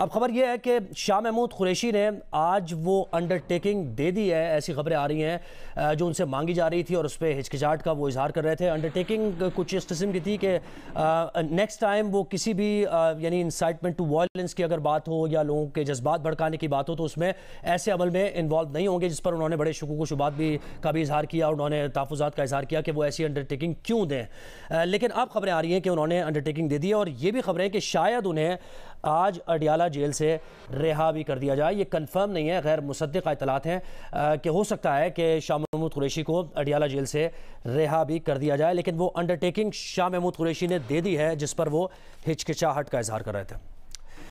अब खबर यह है कि शाह महमूद कुरैशी ने आज वो अंडरटेकिंग दे दी है ऐसी खबरें आ रही हैं जो उनसे मांगी जा रही थी और उस पर हिचकिचाहट का वो इजहार कर रहे थे अंडरटेकिंग कुछ इस किस्म की थी कि नेक्स्ट टाइम वो किसी भी यानी इंसाइटमेंट टू वायलेंस की अगर बात हो या लोगों के जज्बात भड़काने की बात हो तो उसमें ऐसे अमल में इन्वॉल्व नहीं होंगे जिस पर उन्होंने बड़े शकूक शुबात भी का भी इजहार किया उन्होंने तहफात का इजहार किया कि वो ऐसी अंडरटेकिंग क्यों दें लेकिन अब खबरें आ रही हैं कि उन्होंने अंडरटेकिंग दे दी है और ये भी खबरें कि शायद उन्हें आज अडियाला जेल से रिहा भी कर दिया जाए ये कन्फर्म नहीं है गैर मुसद इतलात हैं कि हो सकता है कि शाह महमूद कुरेशी को अडियाला जेल से रिहा भी कर दिया जाए लेकिन वो अंडरटेकिंग शाह महमूद कुरेशी ने दे दी है जिस पर वो हिचकिचाहट का इजहार कर रहे थे